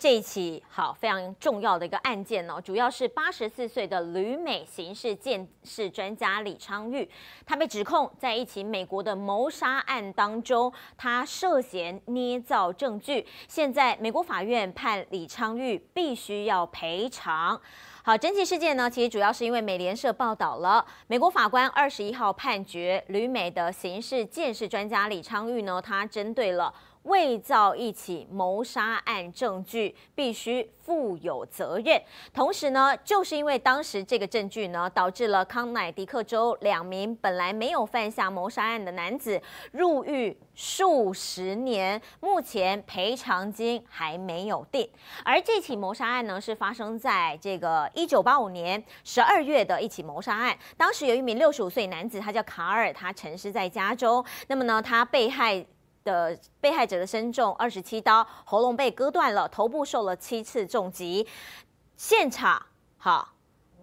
这一起好非常重要的一个案件呢，主要是八十四岁的旅美刑事鉴识专家李昌钰，他被指控在一起美国的谋杀案当中，他涉嫌捏造证据。现在美国法院判李昌钰必须要赔偿。好，整起事件呢，其实主要是因为美联社报道了美国法官二十一号判决，旅美的刑事鉴识专家李昌钰呢，他针对了。伪造一起谋杀案证据，必须负有责任。同时呢，就是因为当时这个证据呢，导致了康乃狄克州两名本来没有犯下谋杀案的男子入狱数十年。目前赔偿金还没有定。而这起谋杀案呢，是发生在这个一九八五年十二月的一起谋杀案。当时有一名六十五岁男子，他叫卡尔，他沉尸在加州。那么呢，他被害。的被害者的身中二十七刀，喉咙被割断了，头部受了七次重击。现场好，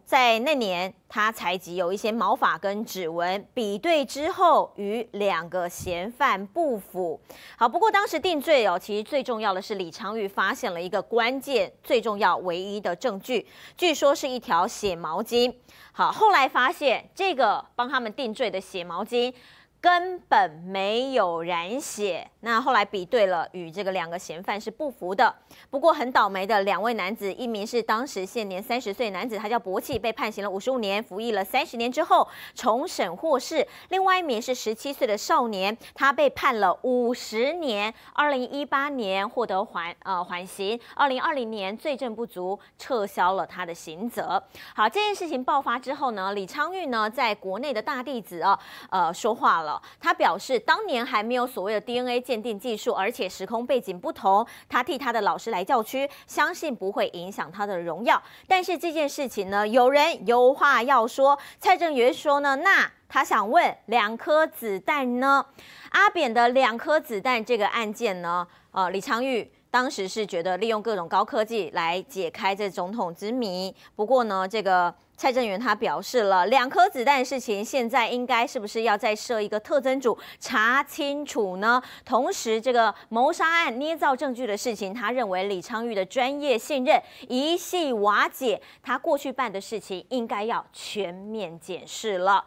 在那年他采集有一些毛发跟指纹，比对之后与两个嫌犯不符。好，不过当时定罪哦，其实最重要的是李昌钰发现了一个关键、最重要、唯一的证据，据说是一条血毛巾。好，后来发现这个帮他们定罪的血毛巾。根本没有染血，那后来比对了，与这个两个嫌犯是不符的。不过很倒霉的两位男子，一名是当时现年三十岁男子，他叫博气，被判刑了五十五年，服役了三十年之后重审获释；另外一名是十七岁的少年，他被判了五十年，二零一八年获得缓呃缓刑，二零二零年罪证不足，撤销了他的刑责。好，这件事情爆发之后呢，李昌钰呢在国内的大弟子啊呃说话了。他表示，当年还没有所谓的 DNA 鉴定技术，而且时空背景不同，他替他的老师来教区，相信不会影响他的荣耀。但是这件事情呢，有人有话要说。蔡正元说呢，那他想问两颗子弹呢？阿扁的两颗子弹这个案件呢？呃，李昌钰当时是觉得利用各种高科技来解开这总统之谜。不过呢，这个。蔡正元他表示了两颗子弹的事情，现在应该是不是要再设一个特征组查清楚呢？同时，这个谋杀案捏造证据的事情，他认为李昌钰的专业信任一系瓦解，他过去办的事情应该要全面检视了。